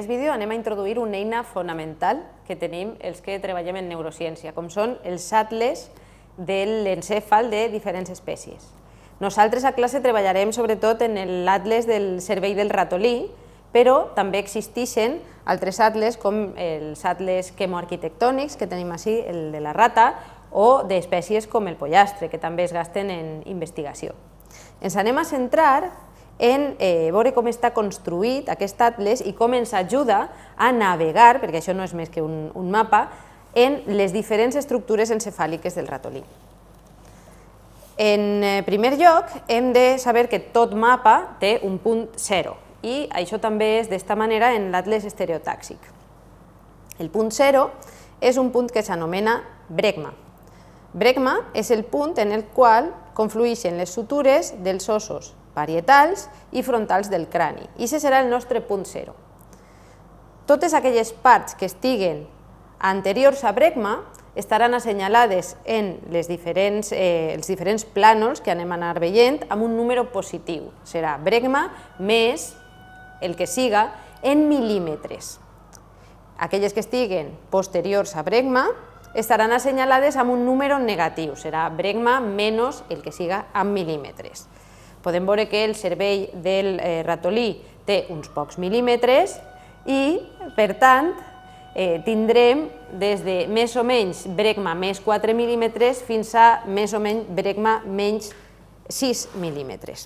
aquest vídeo anem a introduir una eina fonamental que tenim els que treballem en neurociència, com són els atles de l'encèfal de diferents espècies. Nosaltres a classe treballarem sobretot en l'atles del cervell del ratolí, però també existeixen altres atles com els atles quemoarquitectònics que tenim així, el de la rata, o d'espècies com el pollastre, que també es gasten en investigació. Ens anem a centrar en eh, veure com està construït aquest atles i com ens ajuda a navegar, perquè això no és més que un, un mapa, en les diferents estructures encefàliques del ratolí. En eh, primer lloc, hem de saber que tot mapa té un punt zero i això també és d'esta manera en l'atles estereotàxic. El punt zero és un punt que s'anomena bregma. Bregma és el punt en el qual conflueixen les sutures dels ossos parietals i frontals del crani. I aquest serà el nostre punt zero. Totes aquelles parts que estiguen anteriors a Bregma estaran assenyalades en les diferents, eh, els diferents plànols que anem a anar veient amb un número positiu. Serà Bregma més el que siga en mil·límetres. Aquelles que estiguen posteriors a Bregma estaran assenyalades amb un número negatiu, serà Bregma menys el que siga en mil·límetres. Podem veure que el cervell del eh, ratolí té uns pocs mil·límetres i, per tant, eh, tindrem des de més o menys bregma més 4 mil·límetres fins a més o menys bregma menys 6 mil·límetres.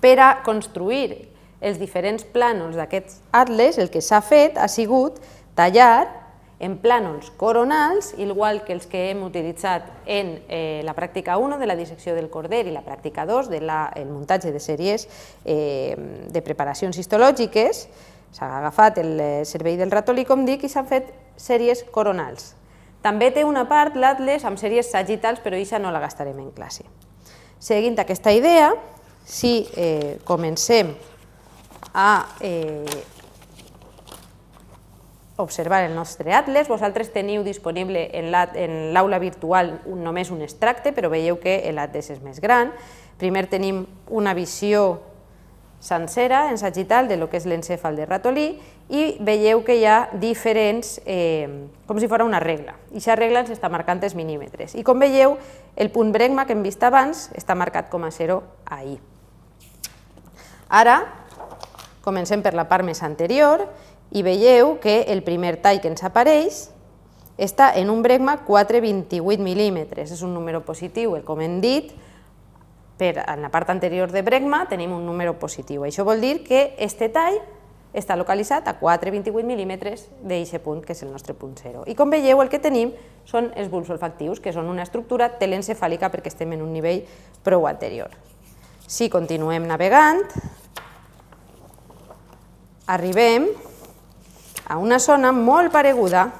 Per a construir els diferents plànols d'aquests atles, el que s'ha fet ha sigut tallar en plànols coronals, igual que els que hem utilitzat en eh, la pràctica 1 de la dissecció del corder i la pràctica 2 del de muntatge de sèries eh, de preparacions histològiques, s'ha agafat el eh, servei del ratolí, com dic, i s'han fet sèries coronals. També té una part l'Atles amb sèries sagitals, però això no la gastarem en classe. Seguint aquesta idea, si eh, comencem a eh, observar el nostre atles. Vosaltres teniu disponible en l'aula virtual un, només un extracte, però veieu que l'atles és més gran. Primer tenim una visió sencera en sagital de lo que és l'encèfal de ratolí i veieu que hi ha diferents, eh, com si fos una regla. I aquesta regla ens està marcant els mil·límetres. I com veieu, el punt bregma que hem vist abans està marcat com a 0 ahir. Ara comencem per la part més anterior i veieu que el primer tall que ens apareix està en un bregma 4,28 mil·límetres, és un número positiu, com hem dit, per, en la part anterior de bregma tenim un número positiu. Això vol dir que este tall està localitzat a 4,28 mil·límetres d'eixe punt, que és el nostre punt zero. I com veieu, el que tenim són els olfactius, que són una estructura telencefàlica perquè estem en un nivell prou anterior. Si continuem navegant, arribem a una zona molt pareguda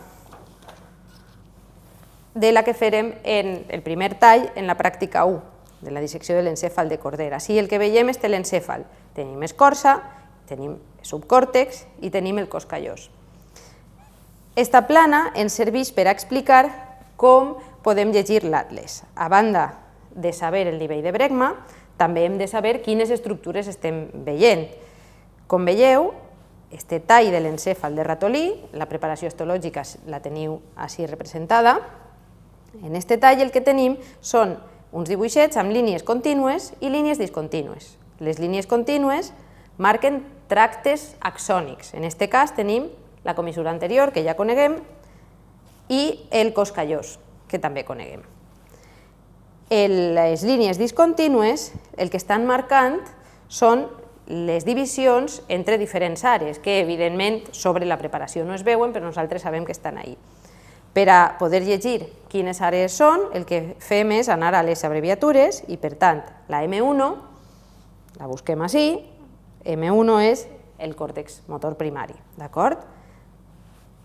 de la que farem en el primer tall en la pràctica 1, de la dissecció de l'encèfal de Cordera. Així el que veiem és l'encèfal. Tenim escorça, tenim subcòrtex i tenim el coscallós. Esta plana ens serveix per a explicar com podem llegir l'Atles. A banda de saber el nivell de bregma, també hem de saber quines estructures estem veient. Com veieu, este tall de l'encèfal de ratolí, la preparació histològica la teniu així representada, en este tall el que tenim són uns dibuixets amb línies contínues i línies discontínues. Les línies contínues marquen tractes axònics. En este cas tenim la comissura anterior, que ja coneguem, i el coscallós, que també coneguem. les línies discontínues el que estan marcant són les divisions entre diferents àrees, que evidentment sobre la preparació no es veuen, però nosaltres sabem que estan ahí. Per a poder llegir quines àrees són, el que fem és anar a les abreviatures i, per tant, la M1 la busquem així, M1 és el còrtex motor primari, d'acord?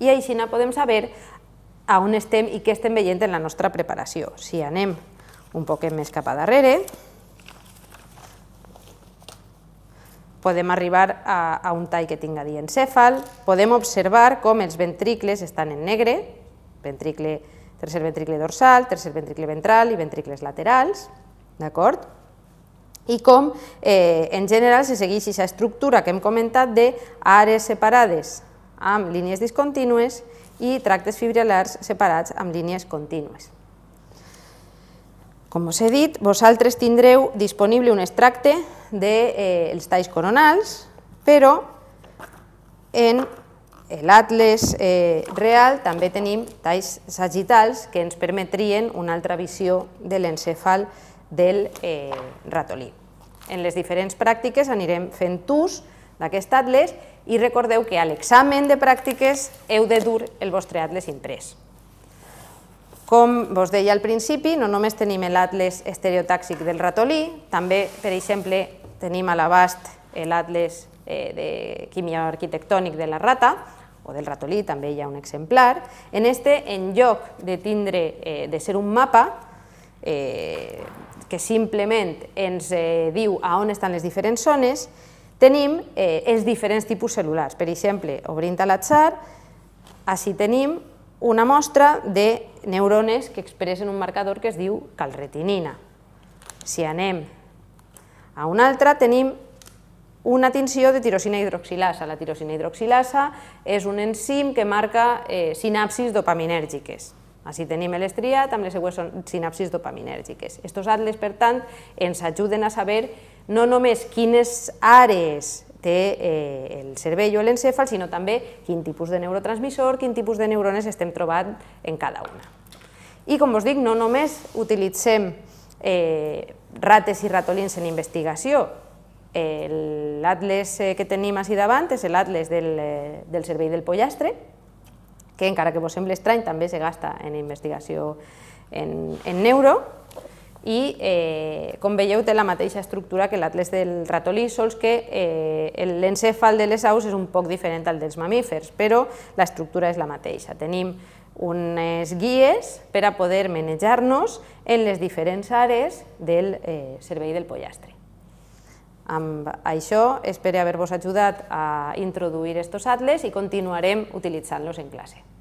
I així no podem saber a on estem i què estem veient en la nostra preparació. Si anem un poquet més cap a darrere, podem arribar a, a un tall que tinga diencèfal, podem observar com els ventricles estan en negre, ventricle, tercer ventricle dorsal, tercer ventricle ventral i ventricles laterals, d'acord? I com, eh, en general, se segueix aquesta estructura que hem comentat de àrees separades amb línies discontínues i tractes fibrilars separats amb línies contínues. Com us he dit, vosaltres tindreu disponible un extracte dels de, eh, els talls coronals, però en eh, l'Atles eh, real també tenim talls sagitals que ens permetrien una altra visió de l'encefal del ratolí. En les diferents pràctiques anirem fent ús d'aquest atles i recordeu que a l'examen de pràctiques heu de dur el vostre atles imprès. Com vos deia al principi, no només tenim l'atles estereotàxic del ratolí, també, per exemple, tenim a l'abast l'atles eh, de químia arquitectònic de la rata, o del ratolí, també hi ha un exemplar. En este, en lloc de tindre, eh, de ser un mapa, eh, que simplement ens eh, diu a on estan les diferents zones, tenim els diferents tipus cel·lulars. Per exemple, obrint a l'atzar, així tenim una mostra de neurones que expressen un marcador que es diu calretinina. Si anem a una altra, tenim una tinció de tirosina hidroxilasa. La tirosina hidroxilasa és un enzim que marca eh, sinapsis dopaminèrgiques. Així tenim l'estriat amb les seues sinapsis dopaminèrgiques. Estos atles, per tant, ens ajuden a saber no només quines àrees té eh, el cervell o l'encèfal, sinó també quin tipus de neurotransmissor, quin tipus de neurones estem trobant en cada una. I com us dic, no només utilitzem eh, rates i ratolins en investigació, l'atles eh, que tenim així davant és l'atles del, eh, del cervell del pollastre, que encara que vos sembli estrany també se gasta en investigació en, en neuro, i eh, com veieu té la mateixa estructura que l'atlès del ratolí, sols que eh, l'encèfal de les aus és un poc diferent al dels mamífers, però l'estructura és la mateixa. Tenim unes guies per a poder manejar-nos en les diferents àrees del eh, servei del pollastre. Amb això espero haver-vos ajudat a introduir estos atles i continuarem utilitzant-los en classe.